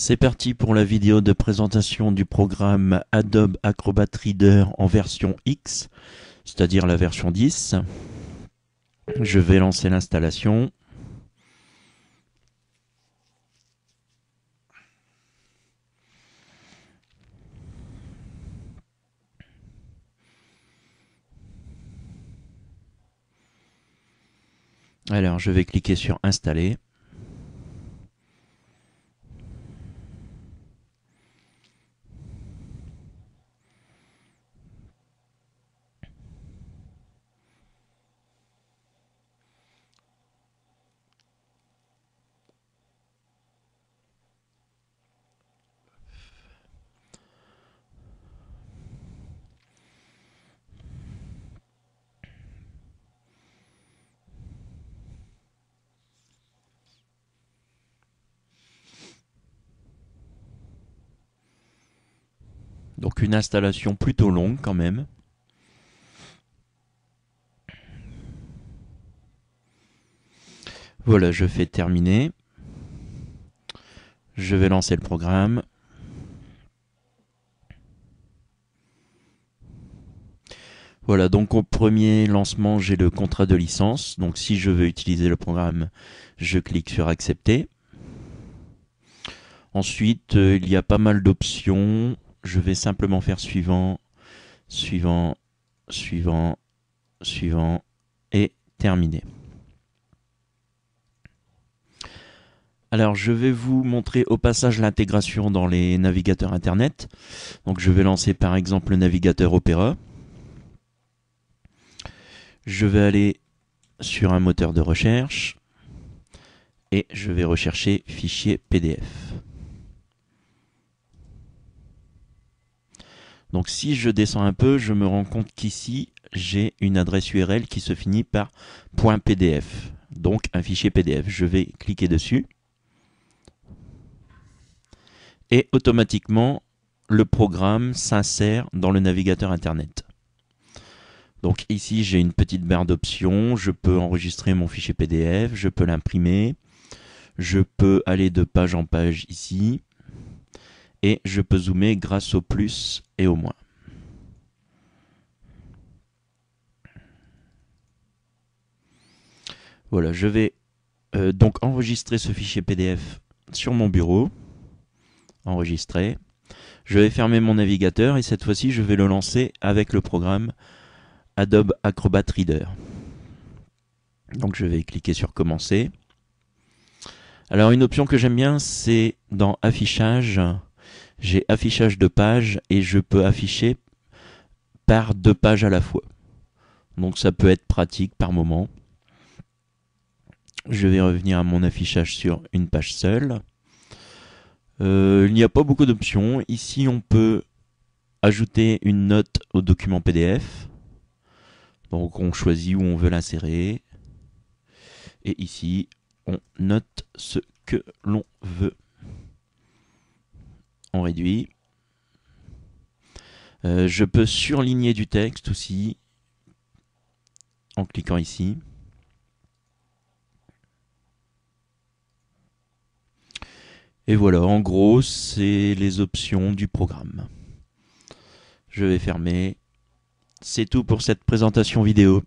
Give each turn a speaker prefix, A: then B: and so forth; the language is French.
A: C'est parti pour la vidéo de présentation du programme Adobe Acrobat Reader en version X, c'est-à-dire la version 10. Je vais lancer l'installation. Alors, je vais cliquer sur Installer. Donc une installation plutôt longue quand même. Voilà, je fais terminer. Je vais lancer le programme. Voilà, donc au premier lancement, j'ai le contrat de licence. Donc si je veux utiliser le programme, je clique sur accepter. Ensuite, euh, il y a pas mal d'options je vais simplement faire suivant, suivant, suivant, suivant et terminer. Alors je vais vous montrer au passage l'intégration dans les navigateurs Internet. Donc je vais lancer par exemple le navigateur Opera. Je vais aller sur un moteur de recherche et je vais rechercher fichier PDF. Donc si je descends un peu, je me rends compte qu'ici, j'ai une adresse URL qui se finit par .pdf, donc un fichier PDF. Je vais cliquer dessus. Et automatiquement, le programme s'insère dans le navigateur Internet. Donc ici, j'ai une petite barre d'options. Je peux enregistrer mon fichier PDF, je peux l'imprimer. Je peux aller de page en page ici et je peux zoomer grâce au plus et au moins. Voilà, je vais euh, donc enregistrer ce fichier PDF sur mon bureau. Enregistrer. Je vais fermer mon navigateur et cette fois-ci, je vais le lancer avec le programme Adobe Acrobat Reader. Donc je vais cliquer sur commencer. Alors une option que j'aime bien, c'est dans affichage, j'ai affichage de page et je peux afficher par deux pages à la fois. Donc ça peut être pratique par moment. Je vais revenir à mon affichage sur une page seule. Euh, il n'y a pas beaucoup d'options. Ici, on peut ajouter une note au document PDF. Donc on choisit où on veut l'insérer. Et ici, on note ce que l'on veut on réduit. Euh, je peux surligner du texte aussi en cliquant ici. Et voilà, en gros, c'est les options du programme. Je vais fermer. C'est tout pour cette présentation vidéo.